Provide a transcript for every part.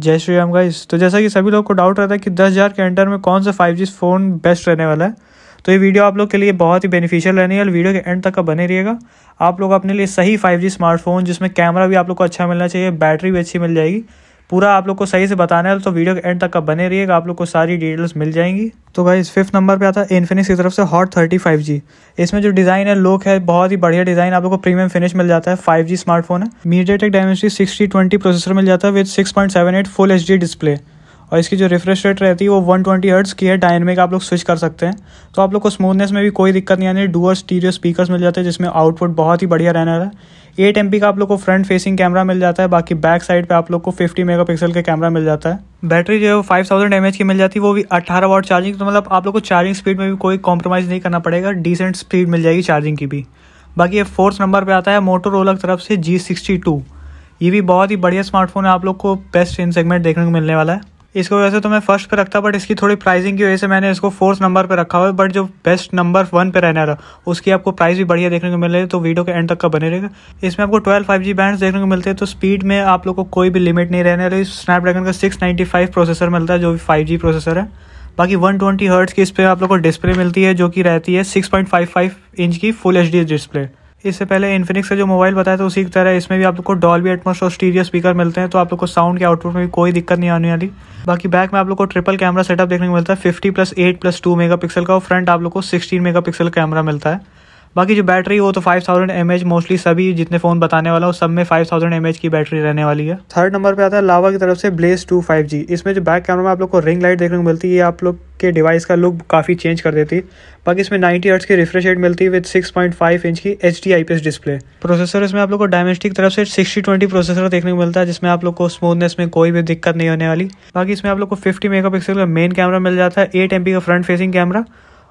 जय श्री राम गाइस तो जैसा कि सभी लोग को डाउट रहता है कि दस हज़ार के अंडर में कौन सा फाइव जी फ़ोन बेस्ट रहने वाला है तो ये वीडियो आप लोग के लिए बहुत ही बेनिफिशियल रहने वाली वीडियो के एंड तक का बने रहिएगा आप लोग अपने लिए सही फाइव जी स्मार्टफोन जिसमें कैमरा भी आप लोग को अच्छा मिलना चाहिए बैटरी भी अच्छी मिल जाएगी पूरा आप लोग को सही से बताना है तो वीडियो के एंड तक का बने रहिएगा आप लोग को सारी डिटेल्स मिल जाएंगी तो भाई फिफ्थ नंबर पे आता है इन्फिनिक्स की तरफ से हॉट थर्टी फाइव जी इसमें जो डिज़ाइन है लुक है बहुत ही बढ़िया डिज़ाइन आप लोग को प्रीमियम फिनिश मिल जाता है फाइव जी स्मार्टफोन है MediaTek Dimensity sixty twenty processor मिल जाता है with six point seven eight full H D display और इसकी जो रिफ्रेश रेट रहती है वो वन ट्वेंटी हर्ट्स की है डायनेमिक आप लोग स्विच कर सकते हैं तो आप लोग को स्मूथनेस में भी कोई दिक्कत नहीं आनी डुअर स्टीरियो स्पीकर्स मिल जाते हैं जिसमें आउटपुट बहुत ही बढ़िया रहने वाला है एट एम का आप लोग को फ्रंट फेसिंग कैमरा मिल जाता है बाकी बैक साइड पे आप लोग को 50 मेगापिक्सल का कैमरा मिल जाता है बैटरी जो है वो फाइव थाउजेंड एम की मिल जाती है वो भी अट्ठारह वॉट चार्जिंग तो मतलब आप लोग को चार्जिंग स्पीड में भी कोई कॉम्प्रोमाइज़ नहीं करना पड़ेगा डिसेंट स्पीड मिल जाएगी चार्जिंग की भी बाकी ये फोर्थ नंबर पर आता है मोटोरोला की तरफ से जी सिक्सटी टू ये भी बहुत ही बढ़िया स्मार्टफोन है आप लोग को बेस्ट इन सेगमेंट देखने को मिलने वाला है इसकी वजह से तो मैं फर्स्ट पे रखता बट इसकी थोड़ी प्राइसिंग की वजह से मैंने इसको फोर्थ नंबर पे रखा हुआ है बट जो बेस्ट नंबर वन पे रहना रहा उसकी आपको प्राइस भी बढ़िया देखने को मिल है तो वीडियो के एंड तक का बने रहेगा इसमें आपको ट्वेल्व फाइव जी बैंड देखने को मिलते हैं तो स्पीड में आप लोग को कोई भी लिमिट नहीं रहने रही स्नैपड्रैगन का सिक्स फाइव प्रोसेसर मिलता है जो भी फाइव जी प्रोसेसर है बाकी 120 ट्वेंटी हर्ट्स की इस पर आप लोग को डिस्प्ले मिलती है जो कि रहती है 6.55 इंच की फुल एच डिस्प्ले इससे पहले इन्फिनिक्स का जो मोबाइल बताया था उसी की तरह इसमें भी आप लोग को डॉल्बी एटमोस और स्टीरियो स्पीकर मिलते हैं तो आप लोग को साउंड के आउटपुट में भी कोई दिक्कत नहीं आने वाली बाकी बैक में आप लोग को ट्रिपल कैमरा सेटअप देखने को मिलता है fifty plus eight plus two mega का और फ्रंट आप लोग को सिक्सटीन मेगा कैमरा मिलता है बाकी जो बैटरी वो तो 5000 थाउजेंड मोस्टली सभी जितने फ़ोन बताने वाला हूँ सब में 5000 थाउजेंड की बैटरी रहने वाली है थर्ड नंबर पे आता है लावा की तरफ से ब्लेस टू फाइव जी इसमें जो बैक कैमरा में आप लोग को रिंग लाइट देखने को मिलती है ये आप लोग के डिवाइस का लुक काफ़ी चेंज कर देती है बाकी इसमें 90 हर्ट्स की रिफ्रेश रेट मिलती है विद 6.5 इंच की एच डी डिस्प्ले प्रोसेसर इसमें आप लोग को डायमेस्टिक तरफ से 6020 प्रोसेसर देखने को मिलता है जिसमें आप लोग को स्मूथनेस में कोई भी दिक्कत नहीं होने वाली बाकी इसमें आप लोग को 50 मेगापिक्सल का मेन कैमरा मिल जाता है एट एम का फ्रंट फेसिंग कैमरा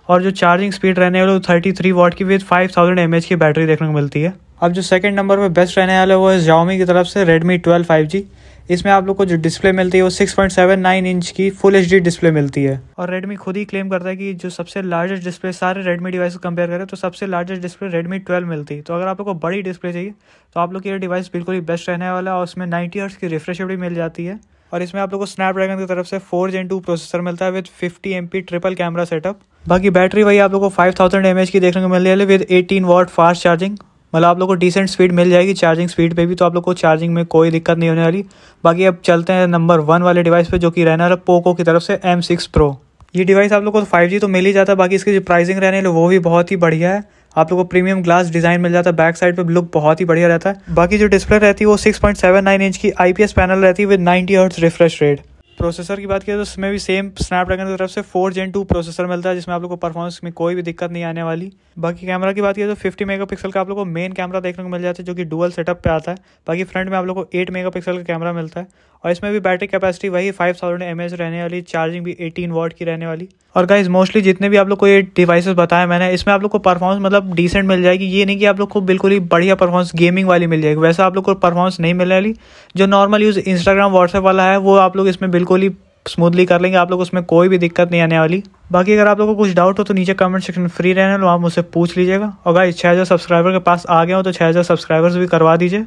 और जो चार्जिंग स्पीड रहने वाले वो थर्टी थ्री वॉट की with five thousand M H की बैटरी देखने को मिलती है अब जो सेकंड नंबर पे बेस्ट रहने वाला है वो है जाओमी की तरफ से रेडमी ट्वेल्व फाइव जी इसमें आप लोग को जो डिस्प्ले मिलती है वो 6.79 इंच की फुल एच डिस्प्ले मिलती है और रेडमी खुद ही क्लेम करता है कि जो सबसे लार्जेस्ट डिस्प्ले सारे रेडमी डिवाइस कंपेयर करें तो सबसे लार्जेस्ट डिस्प्ले रेडमी 12 मिलती है तो अगर आप लोग को बड़ी डिस्प्ले चाहिए तो आप लोग की ये डिवाइस बिल्कुल ही बेस्ट रहने वाला है और उसमें नाइन्टी हर्ट्स की रिफ्रेश भी मिल जाती है और इसमें आप लोग को स्नैपड्रैगन की तरफ से फोर जेन टू प्रोसेसर मिलता है with fifty M P triple camera setup बाकी बैटरी वही आप लोग को फाइव थाउजेंड एम एच की देखने को मिल रही है with eighteen watt fast charging मतलब आप लोग को डिसेंट स्पीड मिल जाएगी चार्जिंग स्पीड पे भी तो आप लोग को चार्जिंग में कोई दिक्कत नहीं होने वाली बाकी अब चलते हैं नंबर वन वाले डिवाइस पे जो कि रहना है पोको की तरफ से एम सिक्स प्रो ये डिवाइस आप लोग को फाइव जी तो मिल ही जाता बाकी इसकी जो प्राइसिंग रहने वाली वो भी बहुत ही बढ़िया है आप लोग को प्रीमियम ग्लास डिजाइन मिल जाता है बैक साइड पे लुक बहुत ही बढ़िया रहता है बाकी जो डिस्प्ले रहती है वो 6.79 इंच की आईपीएस पैनल रहती है with 90 hertz refresh rate processor की बात करें तो इसमें भी सेम स्नैपड्रैगन की तरफ से फोर जेन टू प्रोसेसर मिलता है जिसमें आप लोग को परफॉर्मेंस में कोई भी दिक्कत नहीं आने वाली बाकी कैमरा की बात करें तो फिफ्टी पिक्सल का आप लोग को मेन कैमरा देखने को मिल जाता है जो कि डुअल सेटअप पे आता है बाकी फ्रंट में आप लोग को एट पिक्सल का कैमरा मिलता है और इसमें भी बैटरी कैपेसिटी वही फाइव थाउजेंड एम एच रहने वाली चार्जिंग भी एटीन वॉट की रहने वाली और गाइज मोस्टली जितने भी आप लोग को ये डिवाइसेस बताया मैंने इसमें आप लोग को परफॉर्मेंस मतलब डिसेंट मिल जाएगी ये नहीं कि आप लोग को बिल्कुल ही बढ़िया परफॉर्मेंस गेमिंग वाली मिल जाएगी वैसा आप लोग को परफॉर्मेंस नहीं मिलने वाली जो नॉर्मल यूज़ इंस्टाग्राम व्हाट्सएप वाला है वो आप लोग इसमें बिल्कुल बिल्कुल ही स्मूथली कर लेंगे आप लोग उसमें कोई भी दिक्कत नहीं आने वाली बाकी अगर आप लोगों को कुछ डाउट हो तो नीचे कमेंट सेक्शन फ्री रहने लो आप मुझसे पूछ लीजिएगा और छः हज़ार सब्सक्राइबर के पास आ गया हो तो हज़ार सब्सक्राइबर्स भी करवा दीजिए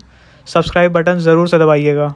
सब्सक्राइब बटन ज़रूर से दबाइएगा